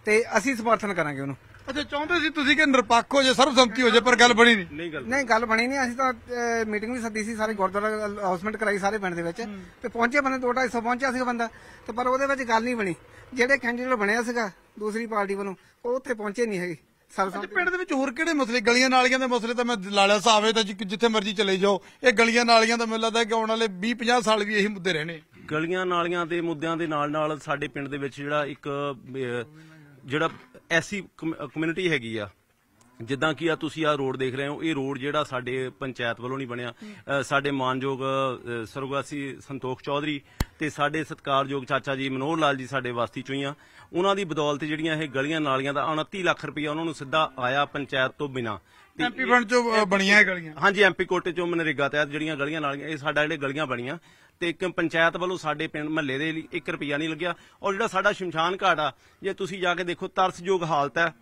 S1: ਤੇ ਅਸੀਂ ਸਮਰਥਨ ਕਰਾਂਗੇ ਉਹਨੂੰ ਅੱਛਾ ਚਾਹੁੰਦੇ ਸੀ ਤੁਸੀਂ ਕਿ ਨਿਰਪੱਖ ਹੋ ਜੇ ਸਰਬਸੰਮਤੀ ਹੋ ਜੇ ਪਰ ਗੱਲ ਬਣੀ
S3: ਨਹੀਂ ਨਹੀਂ
S1: ਗੱਲ ਬਣੀ ਨਹੀਂ ਅਸੀਂ ਤਾਂ ਮੀਟਿੰਗ ਵੀ ਸੱਦੀ ਸੀ ਸਾਰੇ ਗੁਰਦੁਆਰਾ ਅਨਾਉਂਸਮੈਂਟ ਕਰਾਈ ਸਾਰੇ ਪਿੰਡ ਦੇ ਵਿੱਚ ਤੇ ਪਹੁੰਚੇ ਬੰਦੇ 250 ਪਹੁੰਚਿਆ ਸੀ ਬੰਦਾ ਤੇ ਪਰ ਉਹਦੇ ਵਿੱਚ ਗੱਲ ਨਹੀਂ ਬਣੀ ਜਿਹੜੇ ਕੈਂਡੀਡੇਟ ਬਣਿਆ ਸੀਗਾ ਦੂਸਰੀ ਪਾਰਟੀ ਵੱਲੋਂ ਉਹ ਉੱਥੇ ਪਹੁੰਚੇ ਨਹੀਂ ਹੈਗੇ ਅੱਛਾ ਪਿੰਡ ਦੇ ਵਿੱਚ ਹੋਰ ਕਿਹੜੇ ਮਸਲੇ ਗਲੀਆਂ ਨਾਲੀਆਂ ਦੇ ਮਸਲੇ ਤਾਂ ਮੈਂ ਲਾਲਿਆ ਆਵੇ ਤਾਂ ਜਿੱਥੇ ਮਰਜ਼ੀ ਚਲੇ ਜਾਓ ਇਹ ਗਲੀਆਂ ਨਾਲੀਆਂ ਦਾ ਮੈਨੂੰ ਲੱਗਦਾ ਕਿ ਆਉਣ ਵਾਲੇ 20 50 ਸਾਲ ਵੀ ਇਹੀ
S3: ਮੁੱਦੇ ਰਹਿਣੇ ਗਲੀਆਂ ਨਾਲੀਆਂ ਦੇ ਮੁੱਦਿਆਂ ਦੇ ਨਾਲ ਨਾਲ ਸਾਡੇ ਪਿੰਡ ਦੇ ਵਿੱਚ ਜਿਹੜਾ ਇੱਕ ਜਿਹੜਾ ਐਸੀ ਕਮਿਊਨਿਟੀ ਹੈਗੀ ਆ ਜਿੱਦਾਂ ਕਿ ਆ ਤੁਸੀਂ ਆ ਰੋਡ ਦੇਖ ਰਹੇ ਹੋ ਇਹ ਰੋਡ ਜਿਹੜਾ ਸਾਡੇ ਪੰਚਾਇਤ ਵੱਲੋਂ ਨਹੀਂ ਬਣਿਆ ਸਾਡੇ ਮਾਨਯੋਗ ਸਰਗਵਾਸੀ ਸੰਤੋਖ ਚੌਧਰੀ ਤੇ ਸਾਡੇ ਸਤਿਕਾਰਯੋਗ ਚਾਚਾ ਜੀ ਮਨੋਹਰ ਲਾਲ ਜੀ ਸਾਡੇ ਵਾਸਤੀ ਚੋਂ ਆ ਉਹਨਾਂ ਦੀ ਬਦੌਲਤ ਜਿਹੜੀਆਂ ਇਹ ਗਲੀਆਂ ਨਾਲੀਆਂ ਦਾ 29 ਲੱਖ ਰੁਪਇਆ ਉਹਨਾਂ ਨੂੰ ਸਿੱਧਾ ਆਇਆ ਪੰਚਾਇਤ ਤੋਂ ਬਿਨਾ ਐਮਪੀ ਫੰਡ ਚੋਂ ਬਣੀਆਂ ਗਲੀਆਂ ਹਾਂਜੀ ਐਮਪੀ ਕੋਟੇ ਚੋਂ ਮਨਰੇਗਾ ਤਹਿਤ ਜਿਹੜੀਆਂ ਗਲੀਆਂ ਨਾਲੀਆਂ ਇਹ ਸਾਡਾ ਜਿਹੜੇ ਗਲੀਆਂ ਬਣੀਆਂ ਤੇ ਇੱਕ ਪੰਚਾਇਤ ਵੱਲੋਂ ਸਾਡੇ ਪਿੰਡ ਮਹੱਲੇ ਦੇ ਲਈ 1 ਰੁਪਈਆ ਨਹੀਂ ਲੱਗਿਆ ਔਰ ਜਿਹੜਾ ਸਾਡਾ ਸ਼ਮਸ਼ਾਨ ਘਾਟ ਆ ਜੇ ਤੁਸੀਂ ਜਾ ਕੇ ਦੇਖੋ ਤਰਸਯੋਗ ਹਾਲਤ ਹੈ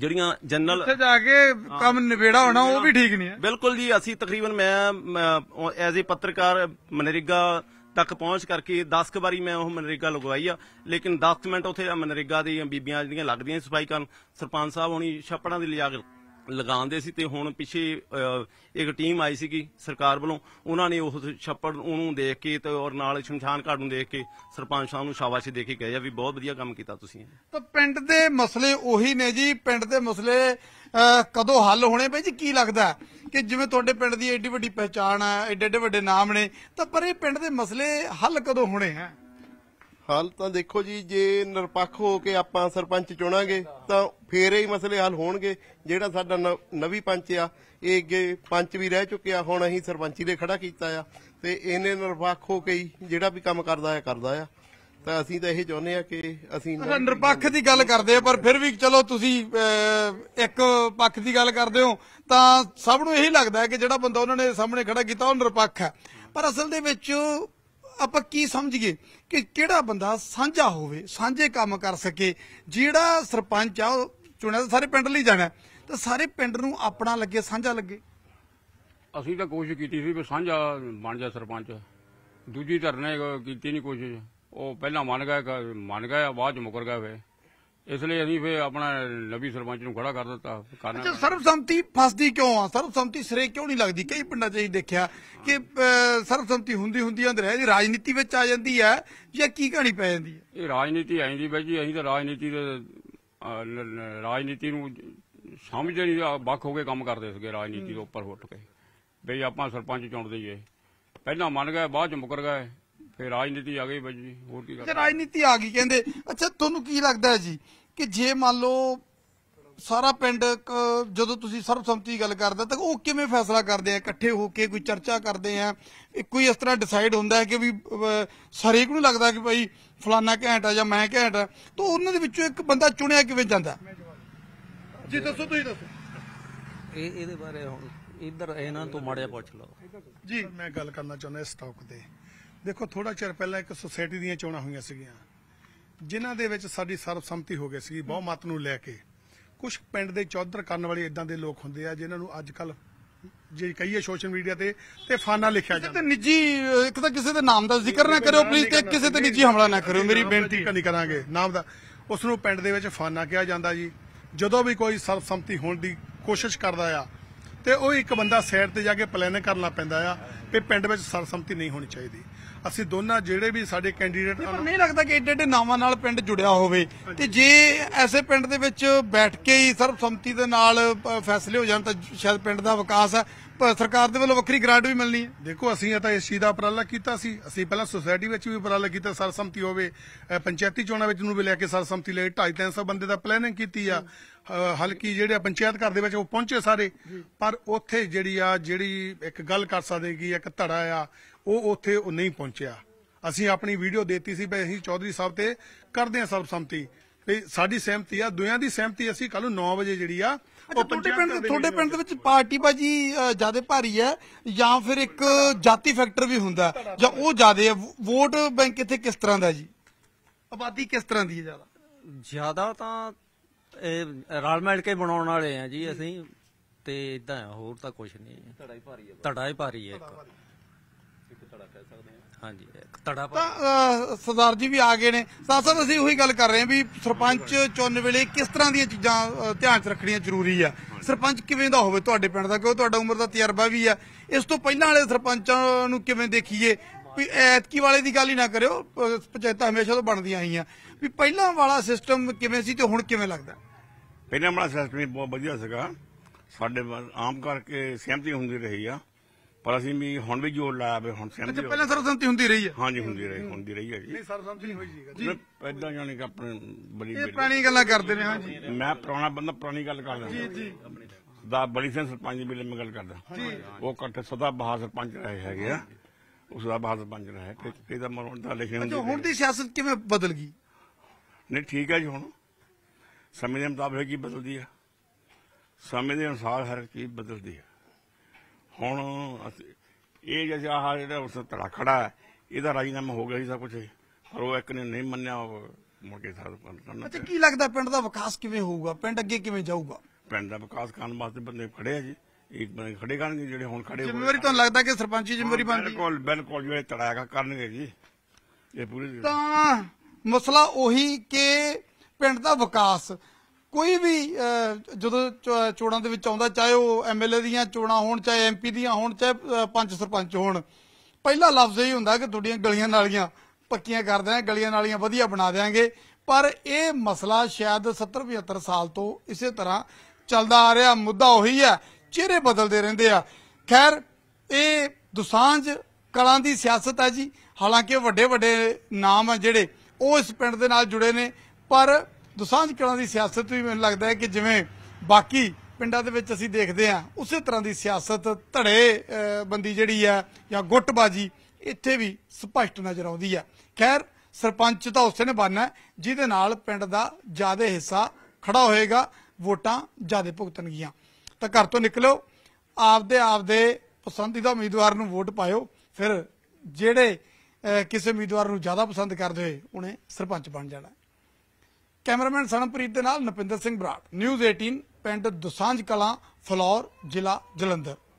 S3: ਜਿਹੜੀਆਂ ਜਨਰਲ ਉੱਥੇ ਜਾ ਕੇ ਕੰਮ ਨਿਬੇੜਾ ਹੋਣਾ ਉਹ ਵੀ ਠੀਕ ਨਹੀਂ ਹੈ ਬਿਲਕੁਲ ਜੀ ਅਸੀਂ ਤਕਰੀਬਨ ਮੈਂ ਐਜ਼ ਅ ਪੱਤਰਕਾਰ ਮਨਰੇਗਾ ਤੱਕ ਪਹੁੰਚ ਕਰਕੇ 10 ਕ ਵਾਰੀ ਮੈਂ ਉਹ ਮਨਰੇਗਾ ਲਗਵਾਈ ਆ ਲੇਕਿਨ ਡਾਕੂਮੈਂਟ ਉੱਥੇ ਮਨਰੇਗਾ ਦੀ ਬੀਬੀਆਂ ਜਿਹੜੀਆਂ ਲੱਗਦੀਆਂ ਸਫਾਈ ਕਰਨ ਸਰਪੰਚ ਸਾਹਿਬ ਹੋਣੀ ਛੱਪੜਾਂ ਦੇ ਲਿਜਾ ਕੇ ਲਗਾਉਂਦੇ ਸੀ ਤੇ ਹੁਣ ਪਿੱਛੇ ਇੱਕ ਟੀਮ ਆਈ ਸੀਗੀ ਸਰਕਾਰ ਵੱਲੋਂ ਉਹਨਾਂ ਨੇ ਉਹ ਛੱਪੜ ਉਹਨੂੰ ਦੇਖ ਕੇ ਤੇ ਔਰ ਨਾਲ ਸ਼ਮਸ਼ਾਨ ਘਾਟ ਨੂੰ ਦੇਖ ਕੇ ਸਰਪੰਚ ਸਾਹਿਬ ਨੂੰ ਸ਼ਾਬਾਸ਼ ਦੇ ਕੇ ਗਏ ਆ ਵੀ ਬਹੁਤ ਵਧੀਆ ਕੰਮ ਕੀਤਾ ਤੁਸੀਂ
S1: ਤਾਂ ਪਿੰਡ ਦੇ ਮਸਲੇ ਉਹੀ ਨੇ ਜੀ ਪਿੰਡ ਦੇ ਮਸਲੇ ਕਦੋਂ ਹੱਲ ਹੋਣੇ ਬਈ ਜੀ ਕੀ ਲੱਗਦਾ ਕਿ ਜਿਵੇਂ ਤੁਹਾਡੇ ਪਿੰਡ ਦੀ ਐਡੀ ਵੱਡੀ ਪਛਾਣ ਆ ਐਡੇ ਐਡੇ ਵੱਡੇ ਨਾਮ ਨੇ ਤਾਂ ਪਰ ਇਹ ਪਿੰਡ ਦੇ ਮਸਲੇ
S2: ਹੱਲ ਕਦੋਂ ਹੋਣੇ ਆ ਹਾਲ ਤਾਂ ਦੇਖੋ ਜੀ ਜੇ ਨਿਰਪੱਖ ਹੋ ਕੇ ਆਪਾਂ ਸਰਪੰਚ ਚੁਣਾਂਗੇ ਤਾਂ ਫੇਰ ਇਹ ਮਸਲੇ ਹੱਲ ਹੋਣਗੇ ਜਿਹੜਾ ਸਾਡਾ ਨਵੀਂ ਪੰਚ ਆ ਇਹ ਅੱਗੇ ਪੰਚ ਵੀ ਰਹਿ ਚੁੱਕਿਆ ਹੁਣ ਅਸੀਂ ਸਰਪੰਚੀ ਦੇ ਖੜਾ ਕੀਤਾ ਆ ਤੇ ਇਹਨੇ ਨਿਰਪੱਖ ਹੋ ਕੇ ਹੀ ਜਿਹੜਾ ਵੀ ਕੰਮ ਕਰਦਾ ਆ ਕਰਦਾ ਆ ਤਾਂ ਅਸੀਂ ਤਾਂ ਇਹ ਚਾਹੁੰਦੇ ਆ ਕਿ ਅਸੀਂ ਨਿਰਪੱਖ ਦੀ ਗੱਲ
S1: ਕਰਦੇ ਆ ਪਰ ਫਿਰ ਵੀ ਚਲੋ ਤੁਸੀਂ ਇੱਕ ਪੱਖ ਦੀ ਗੱਲ ਕਰਦੇ ਹੋ ਤਾਂ ਸਭ ਨੂੰ ਇਹੀ ਲੱਗਦਾ ਹੈ ਕਿ ਜਿਹੜਾ ਬੰਦਾ ਉਹਨਾਂ ਨੇ ਸਾਹਮਣੇ ਖੜਾ ਕੀਤਾ ਉਹ ਨਿਰਪੱਖ ਹੈ ਪਰ ਅਸਲ ਦੇ ਵਿੱਚ ਆਪਾਂ ਕੀ ਸਮਝੀਏ ਕਿ ਕਿਹੜਾ ਬੰਦਾ ਸਾਂਝਾ ਹੋਵੇ ਸਾਂਝੇ ਕੰਮ ਕਰ ਸਕੇ ਜਿਹੜਾ ਸਰਪੰਚ ਆ ਚੁਣਿਆ ਸਾਰੇ ਪਿੰਡ ਲਈ ਜਾਣਾ ਤਾਂ ਸਾਰੇ ਪਿੰਡ ਨੂੰ ਆਪਣਾ ਲੱਗੇ ਸਾਂਝਾ ਲੱਗੇ
S5: ਅਸੀਂ ਤਾਂ ਕੋਸ਼ਿਸ਼ ਕੀਤੀ ਸੀ ਵੀ ਸਾਂਝਾ ਬਣ ਜਾ ਸਰਪੰਚ ਦੂਜੀ ਧਰਨੇ ਕੀਤੀ ਨਹੀਂ ਕੋਸ਼ਿਸ਼ ਉਹ ਪਹਿਲਾਂ ਮੰਨ ਗਿਆ ਮੰਨ ਗਿਆ ਬਾਅਦ ਚ ਮੁਕਰ ਗਿਆ ਫੇ ਇਸ ਲਈ ਅਸੀਂ ਫੇ ਆਪਣਾ ਨਵੀਂ ਸਰਪੰਚ ਨੂੰ ਖੜਾ ਕਰ ਦਿੱਤਾ ਕਰਨਾ ਅੱਛਾ
S1: ਸਰਬਸੰਮਤੀ ਫਸਦੀ ਕਿਉਂ ਆ ਸਰਬਸੰਮਤੀ ਸਰੇ ਕਿਉਂ ਨਹੀਂ ਲੱਗਦੀ ਕਈ ਪਿੰਡਾਂ 'ਚ ਅਸੀਂ ਦੇਖਿਆ ਕਿ ਸਰਬਸੰਮਤੀ ਹੁੰਦੀ ਹੁੰਦੀ ਅੰਦਰ ਜੀ ਰਾਜਨੀਤੀ ਵਿੱਚ ਆ ਜਾਂਦੀ ਹੈ ਜਾਂ ਕੀ ਕਹਾਣੀ ਪੈ ਜਾਂਦੀ ਹੈ
S5: ਇਹ ਰਾਜਨੀਤੀ ਆਈ ਦੀ ਬਾਈ ਜੀ ਅਸੀਂ ਤਾਂ ਰਾਜਨੀਤੀ ਦੇ ਰਾਜਨੀਤੀ ਨੂੰ ਸਮਝਦੇ ਨਹੀਂ ਵੱਖ ਹੋ ਕੇ ਕੰਮ ਕਰਦੇ ਸੀਗੇ ਰਾਜਨੀਤੀ ਦੇ ਉੱਪਰ ਉੱਠ ਕੇ ਬਈ ਆਪਾਂ ਸਰਪੰਚ ਚੁਣਦੇ ਜੀ ਪਹਿਲਾਂ ਮੰਨ ਗਏ ਬਾਅਦ ਚ ਮੁਕਰ ਗਏ ਫਿਰ ਰਾਜਨੀਤੀ ਆ ਗਈ ਬਾਈ ਹੋਰ ਕੀ ਜੇ
S1: ਰਾਜਨੀਤੀ ਆ ਗਈ ਕਹਿੰਦੇ ਅੱਛਾ ਤੁਹਾਨੂੰ ਕੀ ਲੱਗਦਾ ਜੀ ਕਿ ਜੇ ਮੰਨ ਲਓ ਸਾਰਾ ਪਿੰਡ ਜਦੋਂ ਤੁਸੀਂ ਸਰਬਸੰਮਤੀ ਦੀ ਗੱਲ ਕਰਦੇ ਤਾਂ ਉਹ ਕਿਵੇਂ ਫੈਸਲਾ ਕਰਦੇ ਆ ਇਕੱਠੇ ਹੋ ਕੇ ਕੋਈ ਚਰਚਾ ਕਰਦੇ ਆ ਇੱਕੋ ਕੋਈ ਇਸ ਤਰ੍ਹਾਂ ਡਿਸਾਈਡ ਹੁੰਦਾ ਹੈ ਕਿ ਵੀ ਸਾਰੇ ਨੂੰ ਲੱਗਦਾ ਕਿ ਭਾਈ ਫਲਾਨਾ ਘੈਂਟ ਆ ਜਾਂ ਮੈਂ ਘੈਂਟ ਆ ਤਾਂ ਉਹਨਾਂ ਦੇ ਵਿੱਚੋਂ ਇੱਕ ਬੰਦਾ ਚੁਣਿਆ ਕਿਵੇਂ ਜਾਂਦਾ ਜੀ ਦੱਸੋ ਤੁਸੀਂ ਦੱਸੋ
S3: ਇਹ
S4: ਇਹਦੇ ਬਾਰੇ ਹੁਣ ਇੱਧਰ ਇਹਨਾਂ ਤੋਂ ਮਾੜਿਆ ਪੁੱਛ ਲਓ ਜੀ ਮੈਂ ਗੱਲ ਕਰਨਾ ਚਾਹੁੰਦਾ ਇਸ ਟੌਕ ਤੇ ਦੇਖੋ ਥੋੜਾ ਚਿਰ ਪਹਿਲਾਂ ਇੱਕ ਸੁਸਾਇਟੀ ਦੀਆਂ ਚੋਣਾਂ ਹੋਈਆਂ ਸੀਗੀਆਂ ਜਿਨ੍ਹਾਂ ਦੇ ਵਿੱਚ ਸਾਡੀ ਸਰਬਸੰਮਤੀ ਹੋ ਗਈ ਸੀ ਬਹੁਮਤ ਨੂੰ ਲੈ ਕੇ ਕੁਝ ਪਿੰਡ ਦੇ ਚੌਧਰ ਕਰਨ ਵਾਲੇ ਇਦਾਂ ਦੇ ਲੋਕ ਹੁੰਦੇ ਆ ਜਿਨ੍ਹਾਂ ਨੂੰ ਅੱਜ ਕੱਲ ਜੇ ਕਹੀਏ ਸੋਸ਼ਲ ਮੀਡੀਆ ਤੇ ਤੇ ਫਾਨਾ ਲਿਖਿਆ ਜਾਂਦਾ ਤੇ ਨਿੱਜੀ ਇੱਕ ਤਾਂ ਕਿਸੇ ਦੇ ਨਾਮ ਦਾ ਜ਼ਿਕਰ ਨਾ ਕਰਿਓ ਪਲੀਜ਼ ਤੇ ਕਿਸੇ ਤੇ ਨਿੱਜੀ ਹਮਲਾ ਨਾ ਕਰਿਓ ਮੇਰੀ ਬੇਨਤੀ ਨਹੀਂ ਕਰਾਂਗੇ ਨਾਮ ਦਾ ਉਸ ਨੂੰ ਪਿੰਡ ਦੇ ਵਿੱਚ ਫਾਨਾ ਕਿਹਾ ਜਾਂਦਾ ਜੀ ਜਦੋਂ ਵੀ ਕੋਈ ਸਰਬਸੰਮਤੀ ਹੋਣ ਦੀ ਕੋਸ਼ਿਸ਼ ਕਰਦਾ ਆ ਤੇ ਉਹ ਇੱਕ ਬੰਦਾ ਸਾਈਡ ਤੇ ਜਾ ਕੇ ਪਲਾਨ ਕਰਨਾ ਪੈਂਦਾ ਆ ਕਿ ਪਿੰਡ ਵਿੱਚ ਸਰਬਸੰਮਤੀ ਨਹੀਂ ਹੋਣੀ ਚਾਹੀਦੀ ਅਸੀਂ ਦੋਨਾਂ ਜਿਹੜੇ ਵੀ ਸਾਡੇ ਕੈਂਡੀਡੇਟ ਪਰ ਨਹੀਂ ਲੱਗਦਾ ਕਿ ਏਡੇ ਏਡੇ ਨਾਵਾਂ ਨਾਲ ਪਿੰਡ ਜੁੜਿਆ ਹੋਵੇ ਤੇ ਜੇ
S1: ਐਸੇ ਪਿੰਡ ਦੇ ਵਿੱਚ ਬੈਠ ਕੇ ਹੀ ਸਰਬਸੰਮਤੀ ਦੇ ਨਾਲ ਫੈਸਲੇ ਹੋ ਜਾਣ ਤਾਂ ਸ਼ਾਇਦ ਪਿੰਡ ਦਾ ਵਿਕਾਸ
S4: ਹੈ ਸਰਕਾਰ ਦੇ ਵੱਲੋਂ ਵੱਖਰੀ ਗ੍ਰਾਂਟ ਵੀ ਮਿਲਣੀ ਹੈ ਦੇਖੋ ਅਸੀਂ ਤਾਂ ਇਸ ਚੀਜ਼ ਦਾ ਉਪਰਾਲਾ ਕੀਤਾ ਸੀ ਅਸੀਂ ਪਹਿਲਾਂ ਸੁਸਾਇਟੀ ਵਿੱਚ ਵੀ ਉਪਰਾਲਾ ਕੀਤਾ ਸਰਸੰਮਤੀ ਹੋਵੇ ਪੰਚਾਇਤੀ ਚੋਣਾਂ ਵਿੱਚ ਨੂੰ ਵੀ ਲੈ ਕੇ ਸਰਸੰਮਤੀ ਲਈ 250 ਬੰਦੇ ਦਾ ਪਲੈਨਿੰਗ ਕੀਤੀ ਆ ਹਲਕੀ ਜਿਹੜੇ ਪੰਚਾਇਤ ਘਰ ਦੇ ਵਿੱਚ ਉਹ ਪਹੁੰਚੇ ਸਾਰੇ ਪਰ ਉੱਥੇ ਜਿਹੜੀ ਆ ਜਿਹੜੀ ਇੱਕ ਗੱਲ ਕਰ ਸਕਦੇ ਕੀ ਇੱਕ ਧੜਾ ਆ ਉਹ ਉੱਥੇ ਉਹ ਨਹੀਂ ਪਹੁੰਚਿਆ ਅਸੀਂ ਆਪਣੀ ਵੀਡੀਓ ਦਿੱਤੀ ਸੀ ਵੀ ਅਸੀਂ ਚੌਧਰੀ ਸਾਹਿਬ ਤੇ ਕਰਦੇ ਆ ਵੀ ਸਾਡੀ ਸਹਿਮਤੀ ਆ ਦੁਇਆਂ ਦੀ ਸਹਿਮਤੀ ਅਸੀਂ ਕੱਲ ਨੂੰ 9 ਵਜੇ ਜਿਹੜੀ ਆ ਉਹ ਤੁਹਾਡੇ ਪਿੰਡ ਤੁਹਾਡੇ
S1: ਪਿੰਡ ਦੇ ਵਿੱਚ ਪਾਰਟੀ ਬਾਜੀ ਜਿਆਦਾ ਭਾਰੀ ਹੈ ਜਾਂ ਫਿਰ ਇੱਕ ਜਾਤੀ ਫੈਕਟਰ ਵੀ ਹੁੰਦਾ ਜਾਂ ਉਹ ਜਿਆਦਾ ਹੈ ਵੋਟ ਬੈਂਕ ਇੱਥੇ ਕਿਸ ਤਰ੍ਹਾਂ ਦਾ ਜੀ ਆਬਾਦੀ ਕਿਸ ਤਰ੍ਹਾਂ ਦੀ ਹੈ ਜਿਆਦਾ
S3: ਜਿਆਦਾ ਤਾਂ ਇਹ ਰਲ ਮਿਲ ਕੇ ਬਣਾਉਣ ਵਾਲੇ ਆ ਜੀ ਅਸੀਂ ਤੇ ਇਦਾਂ ਹੋਰ ਤਾਂ ਕੁਝ ਨਹੀਂ ਤੜਾਈ ਹੀ ਭਾਰੀ ਹੈ ਤੜਾਈ ਹੀ ਭਾਰੀ ਹੈ ਇੱਕ ਕਹਿ ਸਕਦੇ
S1: ਹਾਂ ਸਰਦਾਰ ਜੀ ਵੀ ਆ ਗਏ ਨੇ ਸਾਸਰ ਅਸੀਂ ਉਹੀ ਗੱਲ ਕਰ ਰਹੇ ਹਾਂ ਵੀ ਸਰਪੰਚ ਚੁਣ ਵੇਲੇ ਕਿਸ ਤਰ੍ਹਾਂ ਦੀਆਂ ਚੀਜ਼ਾਂ ਧਿਆਨ 'ਚ ਰੱਖਣੀਆਂ ਜ਼ਰੂਰੀ ਆ ਸਰਪੰਚ ਕਿਵੇਂ ਦਾ ਹੋਵੇ ਤੁਹਾਡੇ ਪਿੰਡ ਦਾ ਕਿਉਂ ਤੁਹਾਡਾ ਉਮਰ ਦਾ ਤਜਰਬਾ ਵੀ ਆ ਇਸ ਤੋਂ ਪਹਿਲਾਂ ਵਾਲੇ ਸਰਪੰਚਾਂ ਨੂੰ ਕਿਵੇਂ ਦੇਖੀਏ ਵੀ ਐਤਕੀ ਵਾਲੇ ਦੀ ਗੱਲ ਹੀ ਨਾ ਕਰਿਓ ਪੰਚਾਇਤਾਂ ਹਮੇਸ਼ਾ ਤੋਂ ਬਣਦੀਆਂ ਆਈਆਂ ਵੀ ਪਹਿਲਾਂ ਵਾਲਾ ਸਿਸਟਮ ਕਿਵੇਂ ਸੀ ਤੇ ਹੁਣ ਕਿਵੇਂ ਲੱਗਦਾ
S5: ਪਹਿਲਾਂ ਵਾਲਾ ਸਿਸਟਮ ਬਹੁਤ ਵਧੀਆ ਸੀਗਾ ਸਾਡੇ ਆਮ ਕਰਕੇ ਸਹਿਮਤੀ ਹੁੰਦੀ ਰਹੀ ਆ ਪਰ ਅਸੀਂ ਵੀ ਹੁਣ ਵੀ ਜੋਰ ਲਾਇਆ ਵੇ ਹੁਣ ਅੱਛਾ ਸਹਿਮਤੀ ਹੋ- ਪਹਿਲਾਂ ਸਰਵਸੰਮਤੀ ਹੁੰਦੀ ਰਹੀ ਹੈ ਹਾਂਜੀ ਹੁੰਦੀ ਰਹੀ ਹੁੰਦੀ ਰਹੀ ਹੈ ਜੀ ਨਹੀਂ
S4: ਸਰਬਸੰਮਤੀ ਨਹੀਂ ਹੋਈ ਜੀ ਜੀ
S5: ਇਦਾਂ ਜਾਣੀ ਕਿ ਆਪਣੇ ਬੜੀ ਇਹ ਪੁਰਾਣੀ ਗੱਲਾਂ ਕਰਦੇ ਨੇ ਹਾਂਜੀ ਮੈਂ ਪੁਰਾਣਾ ਬੰਦਾ ਪੁਰਾਣੀ ਗੱਲ ਕਰਦਾ ਜੀ ਜੀ ਦਾ ਬੜੀ ਸਿੰਘ ਸਰਪੰਚ ਦੀ ਮੈਂ ਗੱਲ ਕਰਦਾ ਉਹ ਇਕੱਠੇ ਸਦਾ ਬਹਾਦਰ ਸਰਪੰਚ ਰਹੇ ਹੈਗੇ ਆ ਉਸ ਦਾ ਬਹਾਦਰ ਸਰਪੰਚ ਰਹੇ ਤੇ ਕਿਹਦਾ ਇਹਦਾ ਮਰੋਂ ਦਾ ਲਿਖਿਆ ਹੁੰਦੇ ਜੋ ਹੁਣ ਦੀ
S1: ਸਿਆਸਤ ਕਿਵੇਂ ਬਦਲ ਗਈ
S5: ਨਹੀਂ ਠੀਕ ਹੈ ਜੀ ਹੁਣ ਸਮੇਂ ਦੇ ਮੁਤਾਬਕ ਹੀ ਬਦਲਦੀ ਹੈ ਸਮੇਂ ਦੇ ਅਨੁਸਾਰ ਹਰ ਚੀਜ਼ ਬਦਲਦੀ ਹੈ ਹੁਣ ਇਹ ਜਿਹੜਾ ਆਹ ਜਿਹੜਾ ਉਸ ਧੜਾਖੜਾ ਹੈ, ਇਹਦਾ ਰਾਜੀਨਾਮਾ ਹੋ ਗਿਆ ਸੀ ਸਭ ਕੁਝ ਪਰ ਉਹ ਇੱਕ ਨੇ ਨਹੀਂ ਮੰਨਿਆ ਮੁੜ ਕੇ ਸਾਧ ਕਰਨਾ ਅੱਛਾ ਕੀ
S1: ਲੱਗਦਾ ਪਿੰਡ ਦਾ ਵਿਕਾਸ ਕਿਵੇਂ ਹੋਊਗਾ ਪਿੰਡ ਅੱਗੇ ਕਿਵੇਂ ਜਾਊਗਾ
S5: ਪਿੰਡ ਦਾ ਵਿਕਾਸ ਕਰਨ ਵਾਸਤੇ ਬੰਦੇ ਖੜੇ ਆ ਜੀ ਇੱਕ ਬੰਦੇ ਖੜੇ ਕਰਨਗੇ ਜਿਹੜੇ ਹੁਣ ਖੜੇ ਹੋਏ- ਜ਼ਿੰਮੇਵਾਰੀ ਤੁਹਾਨੂੰ ਲੱਗਦਾ ਕਿ ਸਰਪੰਚੀ ਜ਼ਿੰਮੇਵਾਰੀ ਬਣਦੀ ਬਿਲਕੁਲ ਬਿਲਕੁਲ ਜਿਹੜੇ ਤੜਾਕਾ ਕਰਨਗੇ ਜੀ ਇਹ ਪੂਰੀ
S1: ਤਾਂ ਮਸਲਾ ਉਹੀ ਕਿ ਪਿੰਡ ਦਾ ਵਿਕਾਸ ਕੋਈ ਵੀ ਜਦੋਂ ਚੋਣਾਂ ਦੇ ਵਿੱਚ ਆਉਂਦਾ ਚਾਹੇ ਉਹ ਐਮਐਲਏ ਦੀਆਂ ਚੋਣਾਂ ਹੋਣ ਚਾਹੇ ਐਮਪੀ ਦੀਆਂ ਹੋਣ ਚਾਹੇ ਪੰਚ ਸਰਪੰਚ ਹੋਣ ਪਹਿਲਾ ਲਫ਼ਜ਼ ਇਹ ਹੁੰਦਾ ਕਿ ਤੁਹਾਡੀਆਂ ਗਲੀਆਂ ਨਾਲੀਆਂ ਪੱਕੀਆਂ ਕਰ ਦਿਆਂ ਗਲੀਆਂ ਨਾਲੀਆਂ ਵਧੀਆ ਬਣਾ ਦਿਆਂਗੇ ਪਰ ਇਹ ਮਸਲਾ ਸ਼ਾਇਦ 70 75 ਸਾਲ ਤੋਂ ਇਸੇ ਤਰ੍ਹਾਂ ਚੱਲਦਾ ਆ ਰਿਹਾ ਮੁੱਦਾ ਉਹੀ ਹੈ ਚਿਹਰੇ ਬਦਲਦੇ ਰਹਿੰਦੇ ਆ ਖੈਰ ਇਹ ਦੁਸਾਂਝ ਕਲਾਂ ਦੀ ਸਿਆਸਤ ਹੈ ਜੀ ਹਾਲਾਂਕਿ ਵੱਡੇ ਵੱਡੇ ਨਾਮ ਆ ਜਿਹੜੇ ਉਹ ਇਸ ਪਿੰਡ ਦੇ ਨਾਲ ਜੁੜੇ ਨੇ ਪਰ ਦੁਸਾਂਝ ਕਲਾਂ ਦੀ ਸਿਆਸਤ ਵੀ ਮੈਨੂੰ ਲੱਗਦਾ ਹੈ ਕਿ ਜਿਵੇਂ ਬਾਕੀ ਪਿੰਡਾਂ ਦੇ ਵਿੱਚ ਅਸੀਂ ਦੇਖਦੇ ਆ ਉਸੇ ਤਰ੍ਹਾਂ ਦੀ ਸਿਆਸਤ ਧੜੇ ਬੰਦੀ ਜਿਹੜੀ ਆ ਜਾਂ ਗੁੱਟਬਾਜੀ ਇੱਥੇ ਵੀ ਸਪਸ਼ਟ ਨਜ਼ਰ ਆਉਂਦੀ ਆ ਖੈਰ ਸਰਪੰਚ ਤਾਂ ਉਸੇ ਨੇ ਬਣਨਾ ਜਿਹਦੇ ਨਾਲ ਪਿੰਡ ਦਾ ਜ਼ਿਆਦਾ ਹਿੱਸਾ ਖੜਾ ਹੋਏਗਾ ਵੋਟਾਂ ਜ਼ਿਆਦਾ ਭੁਗਤਣਗੀਆਂ ਤਾਂ ਘਰ ਤੋਂ ਨਿਕਲੋ ਆਪਦੇ ਆਪਦੇ ਪਸੰਦੀਦਾ ਉਮੀਦਵਾਰ ਨੂੰ ਵੋਟ ਪਾਇਓ ਫਿਰ ਜਿਹੜੇ ਕਿਸੇ ਉਮੀਦਵਾਰ ਨੂੰ ਜ਼ਿਆਦਾ ਪਸੰਦ ਕਰਦੇ ਹੋਏ ਉਹਨੇ ਸਰਪੰਚ ਬਣ ਜਾਣਾ ਕੈਮਰਾਮੈਨ ਸਨਪ੍ਰੀਤ
S4: ਦੇ ਨਾਲ ਨਪਿੰਦਰ ਸਿੰਘ ਬਰਾੜ ਨਿਊਜ਼ 18 ਪਿੰਡ ਦੁਸਾਂਝ ਕਲਾਂ ਫਲੌਰ ਜ਼ਿਲ੍ਹਾ ਜਲੰਧਰ